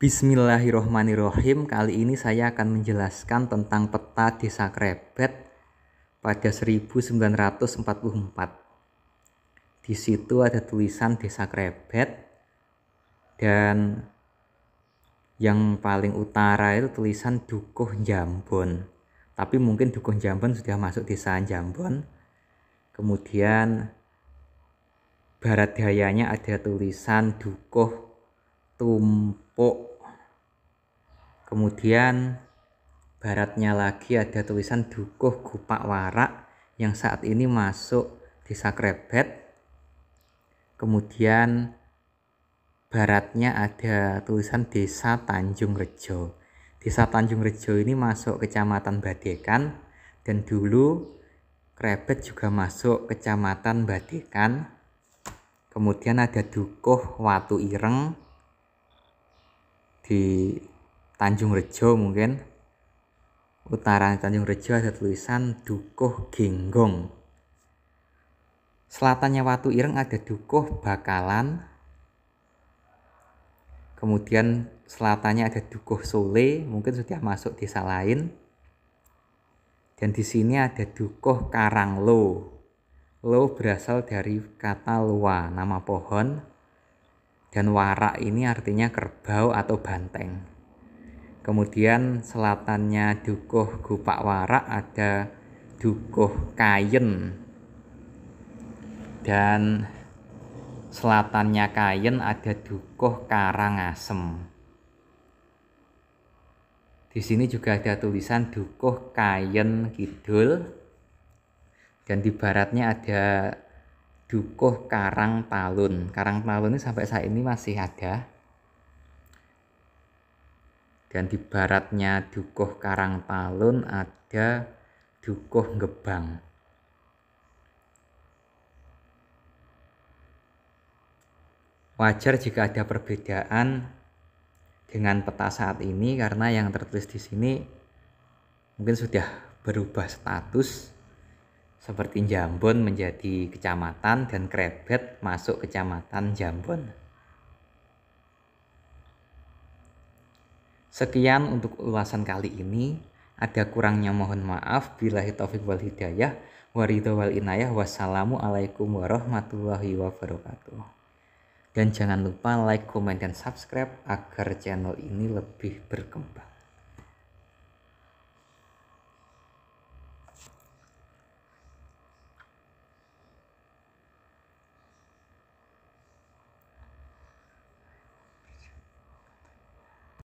Bismillahirrohmanirrohim Kali ini saya akan menjelaskan tentang peta desa Krebet pada 1944 Di situ ada tulisan desa Krebet Dan yang paling utara itu tulisan Dukuh Jambon Tapi mungkin Dukuh Jambon sudah masuk desa Jambon Kemudian barat dayanya ada tulisan Dukuh Tum Kemudian baratnya lagi ada tulisan Dukuh Gupak Warak yang saat ini masuk desa Krebet. Kemudian baratnya ada tulisan Desa Tanjung Rejo. Desa Tanjung Rejo ini masuk Kecamatan Badekan dan dulu Krebet juga masuk Kecamatan Badekan. Kemudian ada Dukuh Watu Ireng, di Tanjung Rejo mungkin utara Tanjung Rejo ada tulisan Dukuh Genggong selatannya Watu Ireng ada Dukuh Bakalan kemudian selatannya ada Dukuh Sole mungkin sudah masuk desa lain dan di sini ada Dukuh Karanglo Lo berasal dari kata lua, nama pohon dan warak ini artinya kerbau atau banteng. Kemudian selatannya Dukuh Gupak Warak ada Dukuh Kayen. Dan selatannya Kayen ada Dukuh Karangasem. Di sini juga ada tulisan Dukuh Kayen Kidul dan di baratnya ada Dukuh Karang Talun. Karang Talun ini sampai saat ini masih ada. Dan di baratnya Dukuh Karang Talun ada Dukuh Gebang. Wajar jika ada perbedaan dengan peta saat ini karena yang tertulis di sini mungkin sudah berubah status seperti Jambon menjadi kecamatan dan Krebet masuk kecamatan Jambon. Sekian untuk ulasan kali ini. Ada kurangnya mohon maaf. Bila taufik wal hidayah. Waridho wal inayah. Wassalamualaikum warahmatullahi wabarakatuh. Dan jangan lupa like, komen, dan subscribe agar channel ini lebih berkembang.